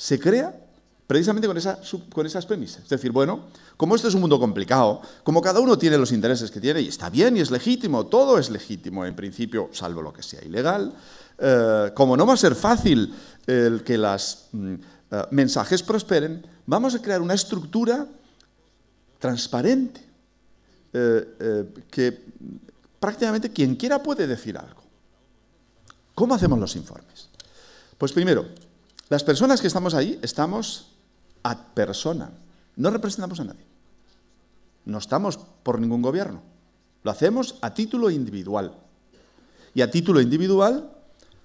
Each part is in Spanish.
se crea precisamente con, esas premisas. Es decir, bueno, como este es un mundo complicado, como cada uno tiene los intereses que tiene, y está bien, y es legítimo, todo es legítimo en principio, salvo lo que sea ilegal, eh, como no va a ser fácil el que los mm, eh, mensajes prosperen, vamos a crear una estructura transparente, eh, que prácticamente quien quiera puede decir algo. ¿Cómo hacemos los informes? Pues primero, las personas que estamos ahí estamos a persona. No representamos a nadie. No estamos por ningún gobierno. Lo hacemos a título individual. Y a título individual,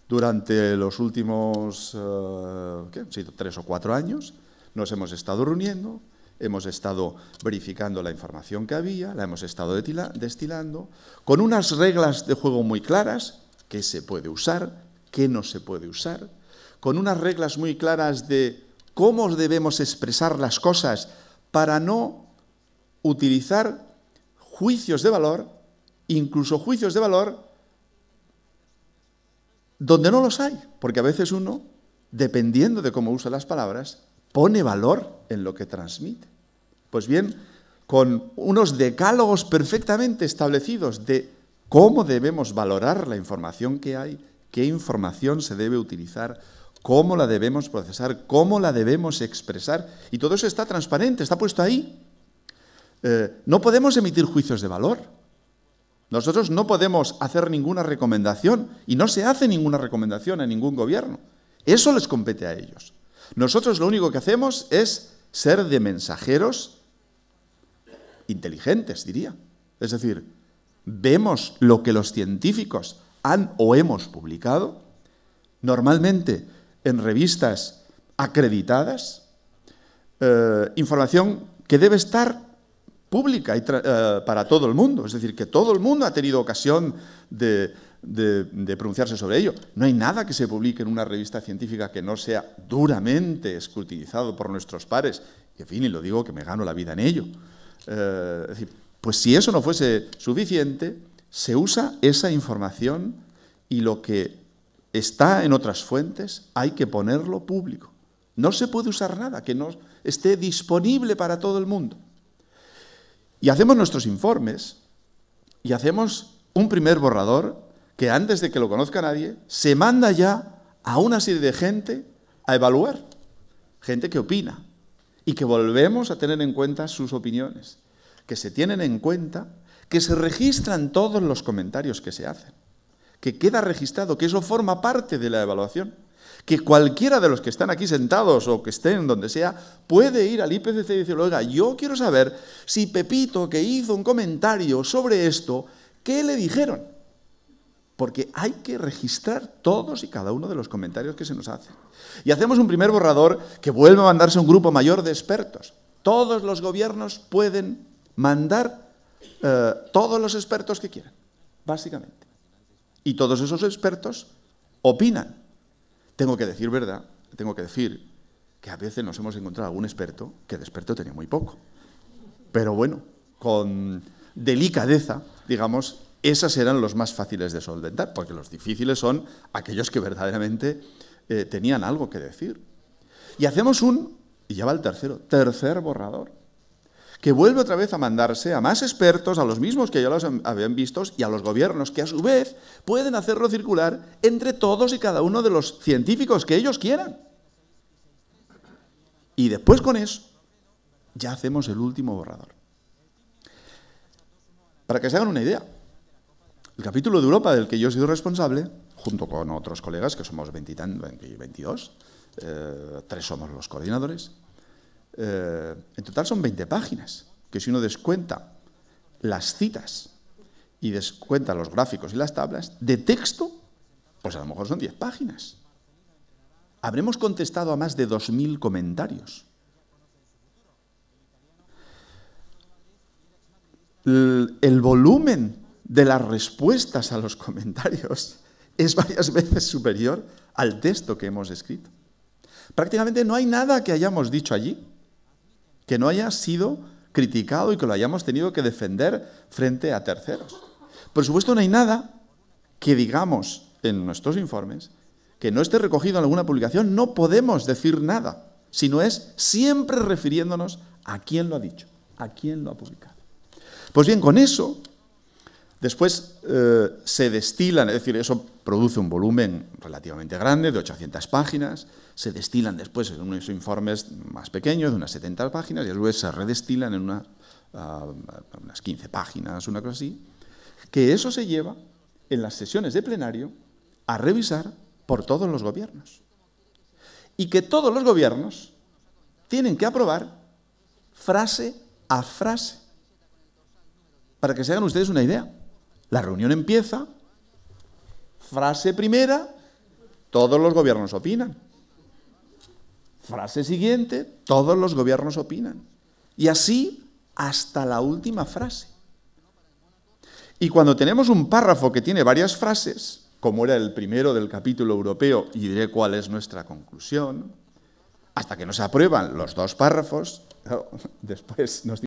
durante los últimos eh, ¿qué? tres o cuatro años, nos hemos estado reuniendo, hemos estado verificando la información que había, la hemos estado destilando, con unas reglas de juego muy claras, qué se puede usar, qué no se puede usar, con unas reglas muy claras de cómo debemos expresar las cosas para no utilizar juicios de valor, incluso juicios de valor donde no los hay, porque a veces uno, dependiendo de cómo usa las palabras, pone valor en lo que transmite. Pues bien, con unos decálogos perfectamente establecidos de cómo debemos valorar la información que hay, qué información se debe utilizar, cómo la debemos procesar, cómo la debemos expresar. Y todo eso está transparente, está puesto ahí. Eh, no podemos emitir juicios de valor. Nosotros no podemos hacer ninguna recomendación y no se hace ninguna recomendación a ningún gobierno. Eso les compete a ellos. Nosotros lo único que hacemos es ser de mensajeros inteligentes, diría. Es decir, vemos lo que los científicos han o hemos publicado. Normalmente en revistas acreditadas, eh, información que debe estar pública eh, para todo el mundo. Es decir, que todo el mundo ha tenido ocasión de, pronunciarse sobre ello. No hay nada que se publique en una revista científica que no sea duramente escrutinizado por nuestros pares. Y en fin, y lo digo que me gano la vida en ello. Eh, pues si eso no fuese suficiente, se usa esa información y lo que está en otras fuentes, hay que ponerlo público. No se puede usar nada que no esté disponible para todo el mundo. Y hacemos nuestros informes y hacemos un primer borrador que antes de que lo conozca nadie, se manda ya a una serie de gente a evaluar, gente que opina y que volvemos a tener en cuenta sus opiniones, que se tienen en cuenta, que se registran todos los comentarios que se hacen que queda registrado, que eso forma parte de la evaluación, que cualquiera de los que están aquí sentados o que estén donde sea, puede ir al IPCC y decirle, oiga, yo quiero saber si Pepito, que hizo un comentario sobre esto, ¿qué le dijeron? Porque hay que registrar todos y cada uno de los comentarios que se nos hacen. Y hacemos un primer borrador que vuelve a mandarse un grupo mayor de expertos. Todos los gobiernos pueden mandar eh, todos los expertos que quieran, básicamente. Y todos esos expertos opinan. Tengo que decir verdad, tengo que decir que a veces nos hemos encontrado algún experto que de experto tenía muy poco. Pero bueno, con delicadeza, digamos, esas eran los más fáciles de solventar, porque los difíciles son aquellos que verdaderamente eh, tenían algo que decir. Y hacemos un, y ya va el tercero, tercer borrador que vuelve otra vez a mandarse a más expertos, a los mismos que ya los habían visto, y a los gobiernos, que a su vez pueden hacerlo circular entre todos y cada uno de los científicos que ellos quieran. Y después con eso, ya hacemos el último borrador. Para que se hagan una idea, el capítulo de Europa del que yo he sido responsable, junto con otros colegas, que somos 22, eh, tres somos los coordinadores, eh, en total son 20 páginas, que si uno descuenta las citas y descuenta los gráficos y las tablas, de texto, pues a lo mejor son 10 páginas. Habremos contestado a más de 2.000 comentarios. el volumen de las respuestas a los comentarios es varias veces superior al texto que hemos escrito. Prácticamente no hay nada que hayamos dicho allí que no haya sido criticado y que lo hayamos tenido que defender frente a terceros. Por supuesto, no hay nada que digamos en nuestros informes que no esté recogido en alguna publicación, no podemos decir nada, sino es siempre refiriéndonos a quién lo ha dicho, a quién lo ha publicado. Pues bien, con eso Después eh, se destilan, es decir, eso produce un volumen relativamente grande, de 800 páginas, se destilan después en unos informes más pequeños, de unas 70 páginas, y después se redestilan en ah, unas 15 páginas, una cosa así, que eso se lleva en las sesiones de plenario a revisar por todos los gobiernos. Y que todos los gobiernos tienen que aprobar frase a frase, para que se hagan ustedes una idea. La reunión empieza, frase primera, todos los gobiernos opinan. Frase siguiente, todos los gobiernos opinan. Y así hasta la última frase. Y cuando tenemos un párrafo que tiene varias frases, como era el primero del capítulo europeo, y diré cuál es nuestra conclusión, hasta que no se aprueban los dos párrafos, después nos